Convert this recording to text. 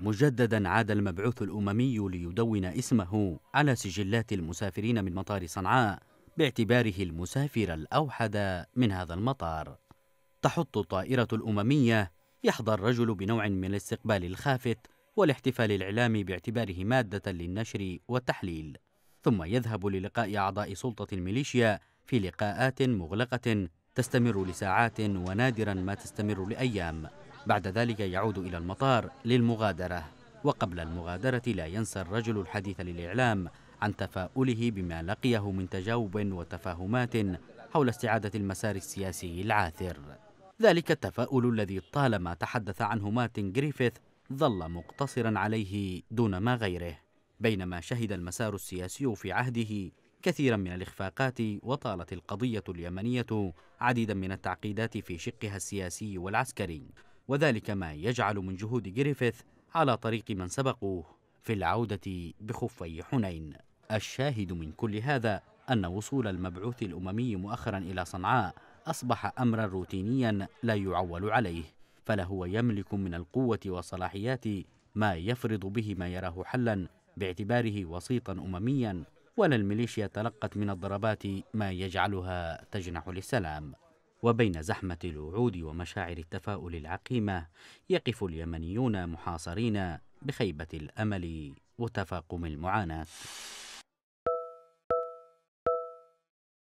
مجددا عاد المبعوث الأممي ليدون اسمه على سجلات المسافرين من مطار صنعاء باعتباره المسافر الأوحد من هذا المطار تحط الطائرة الأممية يحظى الرجل بنوع من الاستقبال الخافت والاحتفال الإعلامي باعتباره مادة للنشر والتحليل ثم يذهب للقاء أعضاء سلطة الميليشيا في لقاءات مغلقة تستمر لساعات ونادرا ما تستمر لأيام بعد ذلك يعود إلى المطار للمغادرة وقبل المغادرة لا ينسى الرجل الحديث للإعلام عن تفاؤله بما لقيه من تجاوب وتفاهمات حول استعادة المسار السياسي العاثر ذلك التفاؤل الذي طالما تحدث عنه مارتن جريفيث ظل مقتصرا عليه دون ما غيره بينما شهد المسار السياسي في عهده كثيرا من الإخفاقات وطالت القضية اليمنية عديدا من التعقيدات في شقها السياسي والعسكري وذلك ما يجعل من جهود جريفيث على طريق من سبقوه في العودة بخفي حنين الشاهد من كل هذا أن وصول المبعوث الأممي مؤخرا إلى صنعاء أصبح أمرا روتينيا لا يعول عليه فلهو يملك من القوة والصلاحيات ما يفرض به ما يراه حلا باعتباره وسيطا أمميا ولا الميليشيا تلقت من الضربات ما يجعلها تجنح للسلام وبين زحمة الوعود ومشاعر التفاؤل العقيمة يقف اليمنيون محاصرين بخيبة الأمل وتفاقم المعاناة